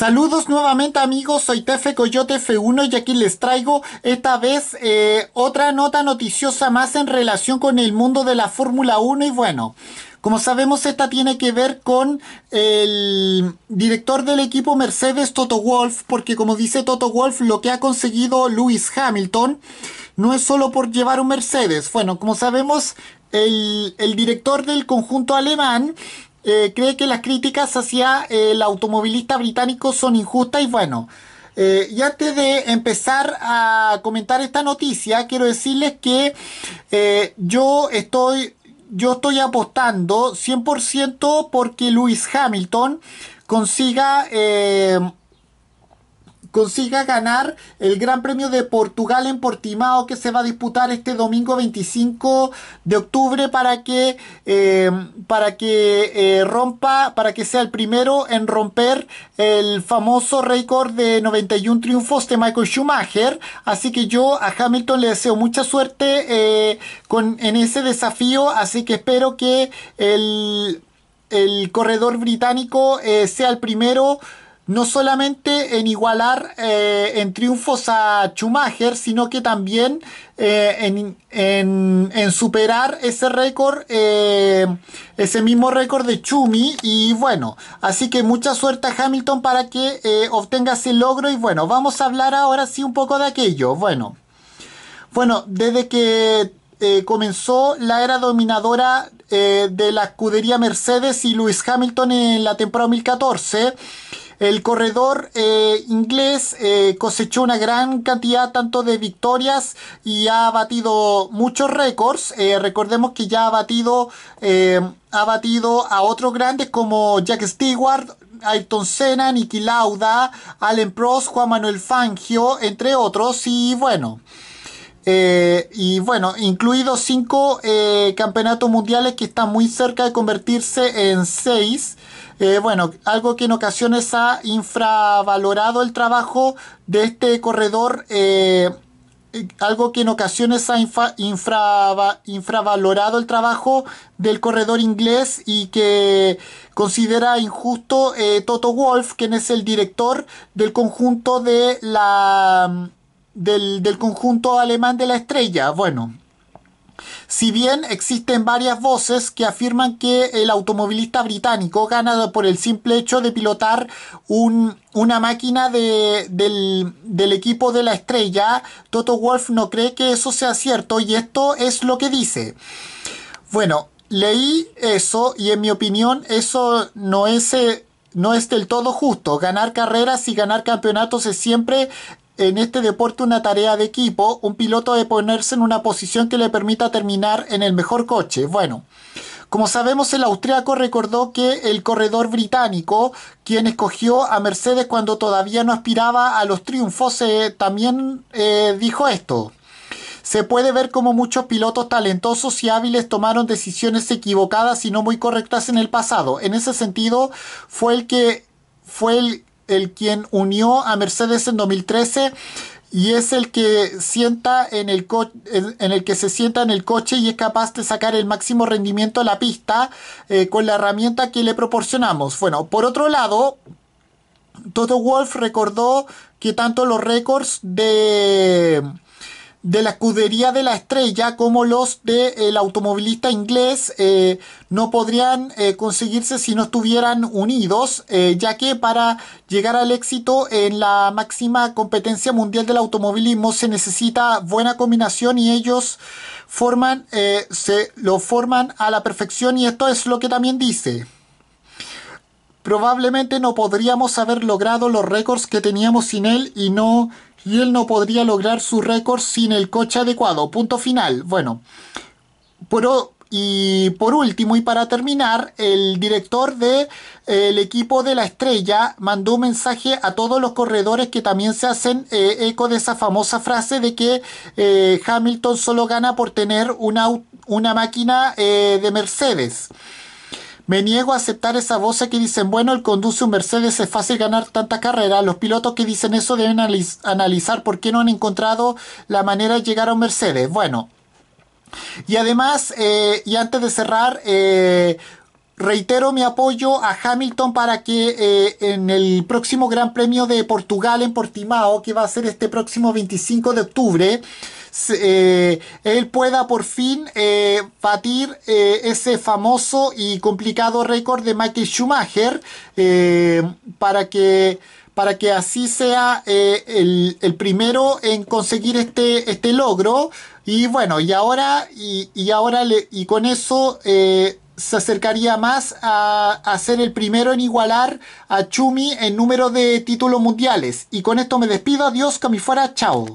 Saludos nuevamente amigos, soy Tefe Coyote F1 y aquí les traigo esta vez eh, otra nota noticiosa más en relación con el mundo de la Fórmula 1 y bueno, como sabemos esta tiene que ver con el director del equipo Mercedes Toto Wolf, porque como dice Toto Wolf, lo que ha conseguido Lewis Hamilton no es solo por llevar un Mercedes, bueno, como sabemos el, el director del conjunto alemán eh, cree que las críticas hacia eh, el automovilista británico son injustas y bueno. Eh, y antes de empezar a comentar esta noticia, quiero decirles que eh, yo estoy yo estoy apostando 100% porque Lewis Hamilton consiga consiga ganar el Gran Premio de Portugal en Portimao que se va a disputar este domingo 25 de octubre para que eh, para que eh, rompa para que sea el primero en romper el famoso récord de 91 triunfos de Michael Schumacher así que yo a Hamilton le deseo mucha suerte eh, en ese desafío así que espero que el, el corredor británico sea el primero no solamente en igualar eh, en triunfos a Schumacher, sino que también eh, en, superar ese récord, eh, ese mismo récord de Chumi. Y bueno, así que mucha suerte a Hamilton para que obtenga ese logro. Y bueno, vamos a hablar ahora sí un poco de aquello. Bueno, bueno desde que comenzó la era dominadora de la escudería Mercedes y Luis Hamilton en la temporada 2014. El corredor eh, inglés eh, cosechó una gran cantidad tanto de victorias y ha batido muchos récords. Eh, recordemos que ya ha batido, ha batido a otros grandes como Jack Stewart, Ayrton Senna, Niki Lauda, Allen Prost, Juan Manuel Fangio, entre otros. Y bueno. y bueno, incluidos cinco campeonatos mundiales que están muy cerca de convertirse en seis. Eh, bueno, algo que en ocasiones ha infravalorado el trabajo de este corredor, eh, eh, algo que en ocasiones ha infravalorado el trabajo del corredor inglés y que considera injusto Toto Wolf, quien es el director del conjunto de la mm, del conjunto alemán de la estrella. Bueno, si bien existen varias voces que afirman que el automovilista británico gana por el simple hecho de pilotar un, una máquina del, equipo de la estrella, Toto Wolf no cree que eso sea cierto y esto es lo que dice. Bueno, leí eso y en mi opinión eso no es... Eh, no es del todo justo. Ganar carreras y ganar campeonatos es siempre en este deporte una tarea de equipo, un piloto de ponerse en una posición que le permita terminar en el mejor coche. Bueno, como sabemos, el austriaco recordó que el corredor británico, quien escogió a Mercedes cuando todavía no aspiraba a los triunfos, eh, también eh, dijo esto. Se puede ver como muchos pilotos talentosos y hábiles tomaron decisiones equivocadas y no muy correctas en el pasado. En ese sentido, fue el que fue el el quien unió a Mercedes en 2013 y es el que sienta en el en, el que se sienta en el coche y es capaz de sacar el máximo rendimiento a la pista eh, con la herramienta que le proporcionamos. Bueno, por otro lado, todo Wolf recordó que tanto los récords de de la escudería de la estrella como los del automovilista inglés eh, no podrían eh, conseguirse si no estuvieran unidos, eh, ya que para llegar al éxito en la máxima competencia mundial del automovilismo se necesita buena combinación y ellos forman, se lo forman a la perfección y esto es lo que también dice probablemente no podríamos haber logrado los récords que teníamos sin él y no y él no podría lograr su récord sin el coche adecuado. Punto final. Bueno, pero y por último y para terminar, el director del de, el equipo de la estrella mandó un mensaje a todos los corredores que también se hacen eh, eco de esa famosa frase de que eh, Hamilton solo gana por tener una, una máquina eh, de Mercedes. Me niego a aceptar esa voz que dicen, bueno, el conduce un Mercedes es fácil ganar tanta carrera. Los pilotos que dicen eso deben analizar por qué no han encontrado la manera de llegar a un Mercedes. Bueno. Y además, eh, y antes de cerrar, eh, Reitero mi apoyo a Hamilton para que eh, en el próximo Gran Premio de Portugal en Portimao, que va a ser este próximo 25 de octubre, eh, él pueda por fin eh, batir ese famoso y complicado récord de Michael Schumacher para que para que así sea el, primero en conseguir este, este logro y bueno y ahora y, ahora y con eso se acercaría más a, ser el primero en igualar a Chumi en número de títulos mundiales. Y con esto me despido, adiós, que fuera, chao.